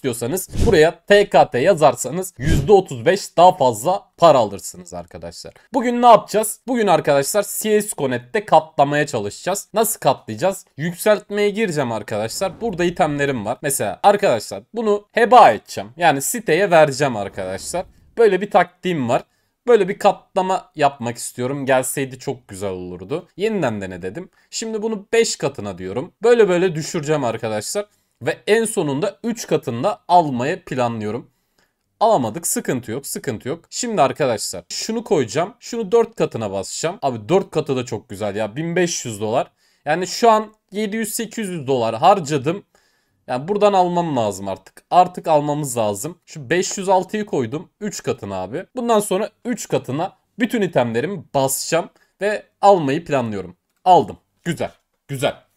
istiyorsanız buraya TKT yazarsanız %35 daha fazla para alırsınız arkadaşlar. Bugün ne yapacağız? Bugün arkadaşlar CS Connect'te katlamaya çalışacağız. Nasıl katlayacağız? Yükseltmeye gireceğim arkadaşlar. Burada itemlerim var. Mesela arkadaşlar bunu heba edeceğim. Yani siteye vereceğim arkadaşlar. Böyle bir taktiğim var. Böyle bir katlama yapmak istiyorum. Gelseydi çok güzel olurdu. Yeniden dene dedim. Şimdi bunu 5 katına diyorum. Böyle böyle düşüreceğim arkadaşlar. Ve en sonunda 3 katında almayı planlıyorum. Alamadık sıkıntı yok sıkıntı yok. Şimdi arkadaşlar şunu koyacağım. Şunu 4 katına basacağım. Abi 4 katı da çok güzel ya 1500 dolar. Yani şu an 700-800 dolar harcadım. Yani buradan almam lazım artık. Artık almamız lazım. Şu 506'yı koydum 3 katına abi. Bundan sonra 3 katına bütün itemlerimi basacağım ve almayı planlıyorum. Aldım. Güzel. Güzel.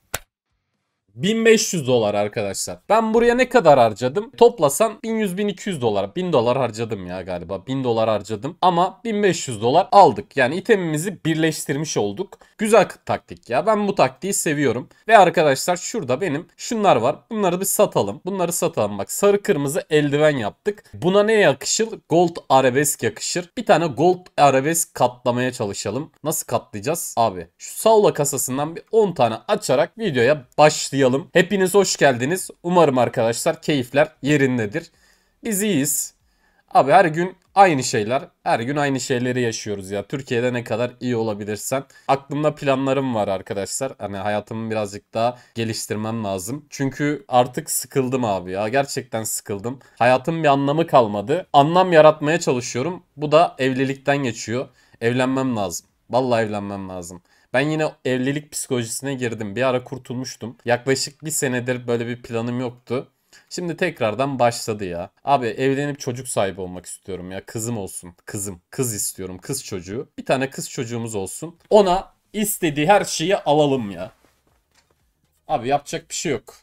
1500 dolar arkadaşlar. Ben buraya ne kadar harcadım? Toplasan 1100-1200 dolar. 1000 dolar harcadım ya galiba. 1000 dolar harcadım ama 1500 dolar aldık. Yani itemimizi birleştirmiş olduk. Güzel taktik ya. Ben bu taktiği seviyorum. Ve arkadaşlar şurada benim şunlar var. Bunları bir satalım. Bunları satalım. Bak sarı kırmızı eldiven yaptık. Buna ne yakışır? Gold arabesk yakışır. Bir tane gold arabesk katlamaya çalışalım. Nasıl katlayacağız? Abi şu Saula kasasından bir 10 tane açarak videoya başlayalım başlayalım. Hepiniz hoş geldiniz. Umarım arkadaşlar keyifler yerindedir. Biz iyiyiz. Abi her gün aynı şeyler. Her gün aynı şeyleri yaşıyoruz ya. Türkiye'de ne kadar iyi olabilirsen. Aklımda planlarım var arkadaşlar. Hani hayatımı birazcık daha geliştirmem lazım. Çünkü artık sıkıldım abi ya. Gerçekten sıkıldım. Hayatım bir anlamı kalmadı. Anlam yaratmaya çalışıyorum. Bu da evlilikten geçiyor. Evlenmem lazım. Vallahi evlenmem lazım. Ben yine evlilik psikolojisine girdim. Bir ara kurtulmuştum. Yaklaşık bir senedir böyle bir planım yoktu. Şimdi tekrardan başladı ya. Abi evlenip çocuk sahibi olmak istiyorum ya. Kızım olsun. Kızım. Kız istiyorum. Kız çocuğu. Bir tane kız çocuğumuz olsun. Ona istediği her şeyi alalım ya. Abi yapacak bir şey yok.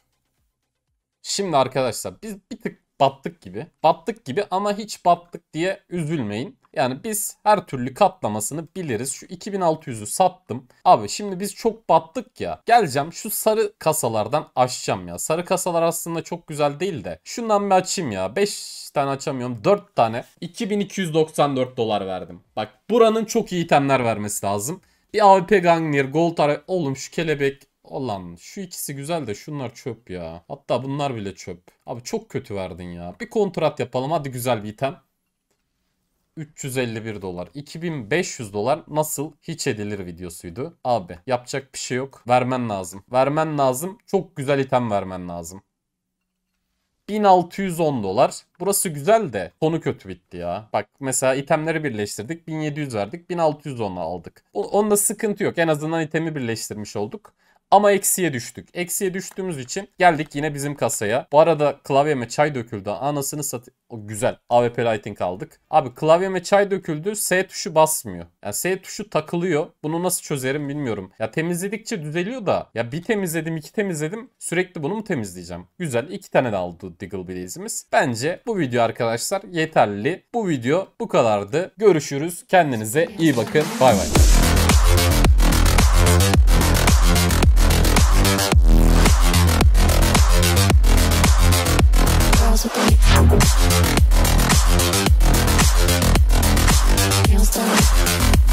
Şimdi arkadaşlar biz bir tık battık gibi. Battık gibi ama hiç battık diye üzülmeyin. Yani biz her türlü katlamasını biliriz. Şu 2600'ü sattım. Abi şimdi biz çok battık ya. Geleceğim şu sarı kasalardan açacağım ya. Sarı kasalar aslında çok güzel değil de. Şundan bir açayım ya. 5 tane açamıyorum. 4 tane. 2294 dolar verdim. Bak buranın çok iyi itemler vermesi lazım. Bir AWP Gangnir, Gold Oğlum şu kelebek Olan şu ikisi güzel de şunlar çöp ya. Hatta bunlar bile çöp. Abi çok kötü verdin ya. Bir kontrat yapalım hadi güzel bir item. 351 dolar 2500 dolar nasıl hiç edilir videosuydu. Abi yapacak bir şey yok. Vermen lazım. Vermen lazım. Çok güzel item vermen lazım. 1610 dolar. Burası güzel de konu kötü bitti ya. Bak mesela itemleri birleştirdik. 1700 verdik. 1610 aldık. O, onda sıkıntı yok. En azından itemi birleştirmiş olduk. Ama eksiye düştük. Eksiye düştüğümüz için geldik yine bizim kasaya. Bu arada klavyeme çay döküldü. Anasını sat... O, güzel. AWP Lighting aldık. Abi klavyeme çay döküldü. S tuşu basmıyor. Yani S tuşu takılıyor. Bunu nasıl çözerim bilmiyorum. Ya temizledikçe düzeliyor da. Ya bir temizledim iki temizledim. Sürekli bunu mu temizleyeceğim? Güzel. iki tane de aldı Diggle Blaze'imiz. Bence bu video arkadaşlar yeterli. Bu video bu kadardı. Görüşürüz. Kendinize iyi bakın. Bay bay. Nails done.